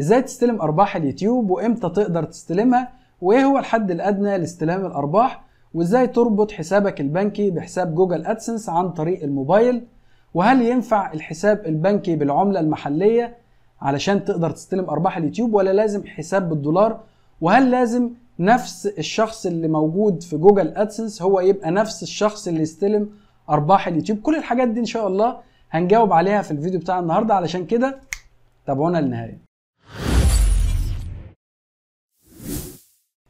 ازاي تستلم ارباح اليوتيوب وامتى تقدر تستلمها وايه هو الحد الادنى لاستلام الارباح وازاي تربط حسابك البنكي بحساب جوجل ادسنس عن طريق الموبايل وهل ينفع الحساب البنكي بالعملة المحلية علشان تقدر تستلم ارباح اليوتيوب ولا لازم حساب بالدولار وهل لازم نفس الشخص اللي موجود في جوجل ادسنس هو يبقى نفس الشخص اللي يستلم ارباح اليوتيوب كل الحاجات دي ان شاء الله هنجاوب عليها في الفيديو بتاع النهارده علشان كده تابعونا للنهايه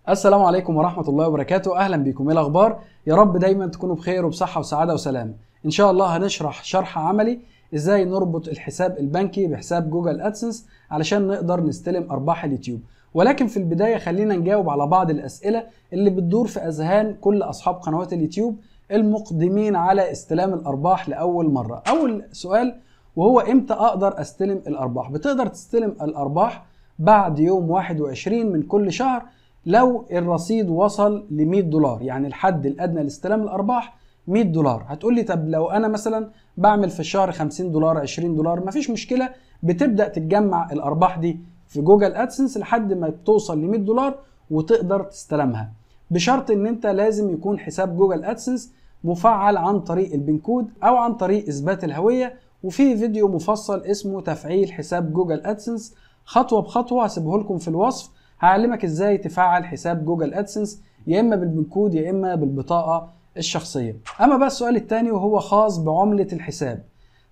السلام عليكم ورحمة الله وبركاته أهلا بكم إيه الأخبار يا رب دايما تكونوا بخير وبصحة وسعادة وسلام إن شاء الله هنشرح شرح عملي إزاي نربط الحساب البنكي بحساب جوجل أدسنس علشان نقدر نستلم أرباح اليوتيوب ولكن في البداية خلينا نجاوب على بعض الأسئلة اللي بتدور في أذهان كل أصحاب قنوات اليوتيوب المقدمين على استلام الأرباح لأول مرة أول سؤال وهو إمتى أقدر أستلم الأرباح بتقدر تستلم الأرباح بعد يوم 21 من كل شهر لو الرصيد وصل ل 100 دولار يعني الحد الادنى لاستلام الارباح 100 دولار هتقول لي طب لو انا مثلا بعمل في الشهر 50 دولار 20 دولار مفيش مشكله بتبدا تتجمع الارباح دي في جوجل ادسنس لحد ما توصل ل 100 دولار وتقدر تستلمها بشرط ان انت لازم يكون حساب جوجل ادسنس مفعل عن طريق البين كود او عن طريق اثبات الهويه وفي فيديو مفصل اسمه تفعيل حساب جوجل ادسنس خطوه بخطوه هسيبه لكم في الوصف هعلمك ازاي تفعل حساب جوجل ادسنس يا اما بالكود يا اما بالبطاقه الشخصيه اما بقى السؤال الثاني وهو خاص بعمله الحساب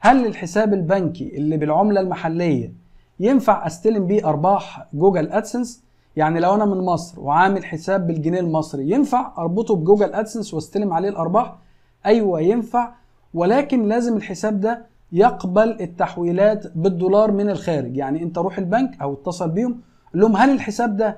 هل الحساب البنكي اللي بالعمله المحليه ينفع استلم بيه ارباح جوجل ادسنس يعني لو انا من مصر وعامل حساب بالجنيه المصري ينفع اربطه بجوجل ادسنس واستلم عليه الارباح ايوه ينفع ولكن لازم الحساب ده يقبل التحويلات بالدولار من الخارج يعني انت روح البنك او اتصل بيهم لهم هل الحساب ده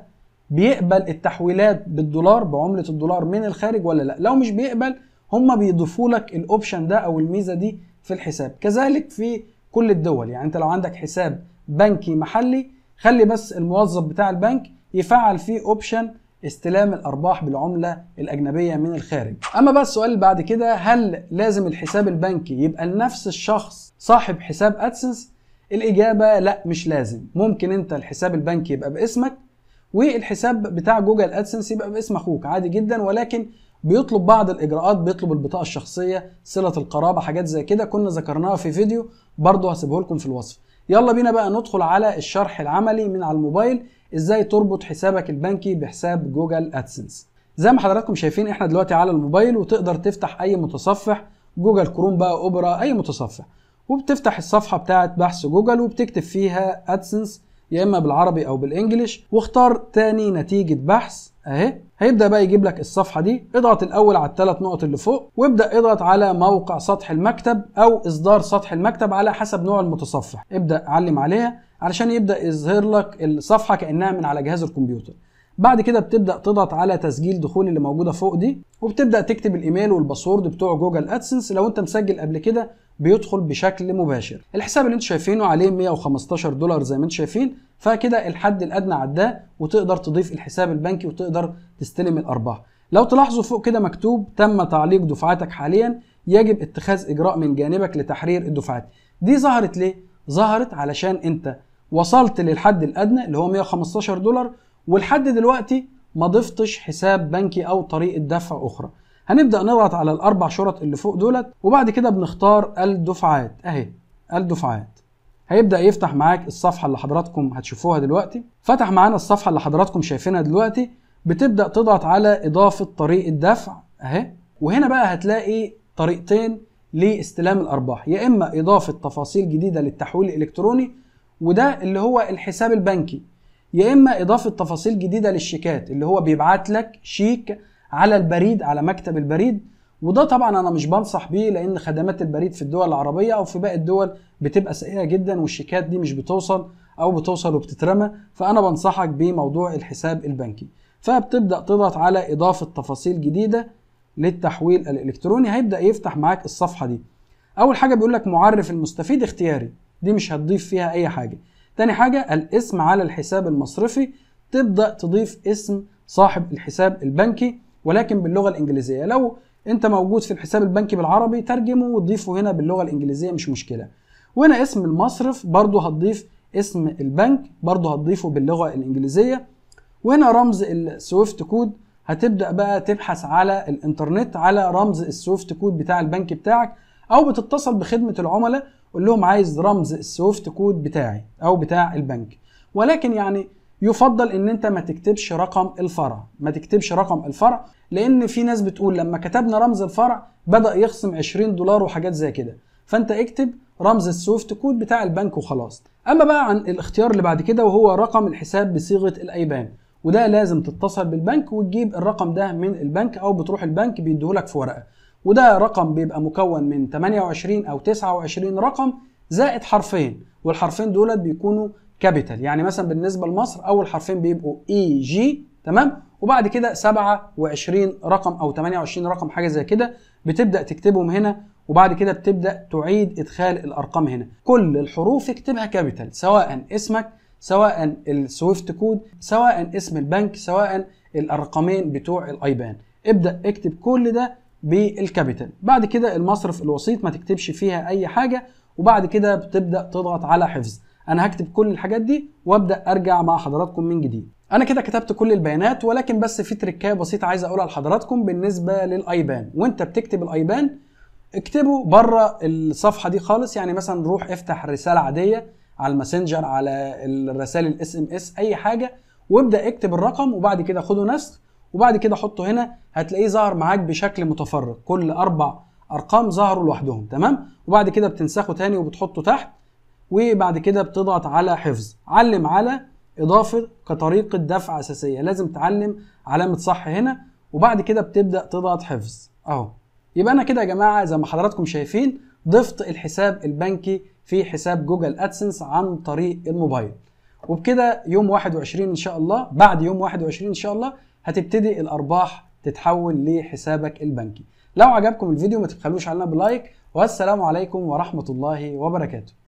بيقبل التحويلات بالدولار بعمله الدولار من الخارج ولا لا لو مش بيقبل هم بيضيفوا لك الاوبشن ده او الميزه دي في الحساب كذلك في كل الدول يعني انت لو عندك حساب بنكي محلي خلي بس الموظف بتاع البنك يفعل فيه اوبشن استلام الارباح بالعمله الاجنبيه من الخارج اما بقى السؤال اللي بعد كده هل لازم الحساب البنكي يبقى لنفس الشخص صاحب حساب ادسنس الاجابه لا مش لازم ممكن انت الحساب البنكي يبقى باسمك والحساب بتاع جوجل ادسنس يبقى باسم اخوك عادي جدا ولكن بيطلب بعض الاجراءات بيطلب البطاقه الشخصيه صله القرابه حاجات زي كده كنا ذكرناها في فيديو برضه هسيبه لكم في الوصف يلا بينا بقى ندخل على الشرح العملي من على الموبايل ازاي تربط حسابك البنكي بحساب جوجل ادسنس زي ما حضراتكم شايفين احنا دلوقتي على الموبايل وتقدر تفتح اي متصفح جوجل كروم بقى اوبرا اي متصفح وبتفتح الصفحه بتاعه بحث جوجل وبتكتب فيها ادسنس يا اما بالعربي او بالانجلش واختار تاني نتيجه بحث اهي هيبدا بقى يجيب لك الصفحه دي اضغط الاول على الثلاث نقط اللي فوق وابدا اضغط على موقع سطح المكتب او اصدار سطح المكتب على حسب نوع المتصفح ابدا علم عليها علشان يبدا يظهر لك الصفحه كانها من على جهاز الكمبيوتر بعد كده بتبدا تضغط على تسجيل دخول اللي موجوده فوق دي وبتبدا تكتب الايميل والباسورد بتوع جوجل ادسنس لو انت مسجل قبل كده بيدخل بشكل مباشر الحساب اللي انتوا شايفينه عليه 115 دولار زي ما انتوا شايفين فكده الحد الادنى عداه وتقدر تضيف الحساب البنكي وتقدر تستلم الارباح لو تلاحظوا فوق كده مكتوب تم تعليق دفعاتك حاليا يجب اتخاذ اجراء من جانبك لتحرير الدفعات دي ظهرت ليه ظهرت علشان انت وصلت للحد الادنى اللي هو 115 دولار ولحد دلوقتي ما ضفتش حساب بنكي او طريقه دفع اخرى هنبدا نضغط على الاربع شرط اللي فوق دولت وبعد كده بنختار الدفعات اهي الدفعات هيبدا يفتح معاك الصفحه اللي حضراتكم هتشوفوها دلوقتي فتح معانا الصفحه اللي حضراتكم شايفينها دلوقتي بتبدا تضغط على اضافه طريقه دفع اهي وهنا بقى هتلاقي طريقتين لاستلام الارباح يا اما اضافه تفاصيل جديده للتحويل الالكتروني وده اللي هو الحساب البنكي يا اما اضافه تفاصيل جديده للشيكات اللي هو بيبعت لك شيك على البريد على مكتب البريد وده طبعا انا مش بنصح بيه لان خدمات البريد في الدول العربيه او في باقي الدول بتبقى سيئه جدا والشيكات دي مش بتوصل او بتوصل وبتترمى فانا بنصحك بموضوع الحساب البنكي فبتبدا تضغط على اضافه تفاصيل جديده للتحويل الالكتروني هيبدا يفتح معاك الصفحه دي اول حاجه بيقول لك معرف المستفيد اختياري دي مش هتضيف فيها اي حاجه تاني حاجه الاسم على الحساب المصرفي تبدا تضيف اسم صاحب الحساب البنكي ولكن باللغه الانجليزيه لو انت موجود في الحساب البنكي بالعربي ترجمه وتضيفه هنا باللغه الانجليزيه مش مشكله وهنا اسم المصرف برضو هتضيف اسم البنك برضو هتضيفه باللغه الانجليزيه وهنا رمز السويفت كود هتبدا بقى تبحث على الانترنت على رمز السويفت كود بتاع البنك بتاعك او بتتصل بخدمه العملاء قول لهم عايز رمز السويفت كود بتاعي او بتاع البنك ولكن يعني يفضل ان انت ما تكتبش رقم الفرع ما تكتبش رقم الفرع لان في ناس بتقول لما كتبنا رمز الفرع بدا يخصم 20 دولار وحاجات زي كده فانت اكتب رمز السوفت كود بتاع البنك وخلاص اما بقى عن الاختيار اللي بعد كده وهو رقم الحساب بصيغه الايبان وده لازم تتصل بالبنك وتجيب الرقم ده من البنك او بتروح البنك بيديهولك في ورقه وده رقم بيبقى مكون من 28 او 29 رقم زائد حرفين والحرفين دولت بيكونوا كابيتال يعني مثلا بالنسبه لمصر اول حرفين بيبقوا اي e جي تمام وبعد كده 27 رقم او 28 رقم حاجه زي كده بتبدا تكتبهم هنا وبعد كده بتبدا تعيد ادخال الارقام هنا كل الحروف اكتبها كابيتال سواء اسمك سواء السويفت كود سواء اسم البنك سواء الارقامين بتوع الايبان ابدا اكتب كل ده بالكابيتال بعد كده المصرف الوسيط ما تكتبش فيها اي حاجه وبعد كده بتبدا تضغط على حفظ انا هكتب كل الحاجات دي وابدا ارجع مع حضراتكم من جديد انا كده كتبت كل البيانات ولكن بس في تريكايه بسيطه عايز اقولها لحضراتكم بالنسبه للايبان وانت بتكتب الايبان اكتبه بره الصفحه دي خالص يعني مثلا روح افتح رساله عاديه على الماسنجر على الرسائل الاس ام اس اي حاجه وابدا اكتب الرقم وبعد كده خده نسخ وبعد كده حطه هنا هتلاقيه ظهر معاك بشكل متفرق كل اربع ارقام ظهروا لوحدهم تمام وبعد كده بتنسخه تاني وبتحطه تحت وبعد كده بتضغط على حفظ علم على اضافه كطريقه دفع اساسيه لازم تعلم علامه صح هنا وبعد كده بتبدا تضغط حفظ اهو يبقى انا كده يا جماعه زي ما حضراتكم شايفين ضفت الحساب البنكي في حساب جوجل ادسنس عن طريق الموبايل وبكده يوم 21 ان شاء الله بعد يوم 21 ان شاء الله هتبتدي الارباح تتحول لحسابك البنكي لو عجبكم الفيديو ما تبخلوش علينا بلايك والسلام عليكم ورحمه الله وبركاته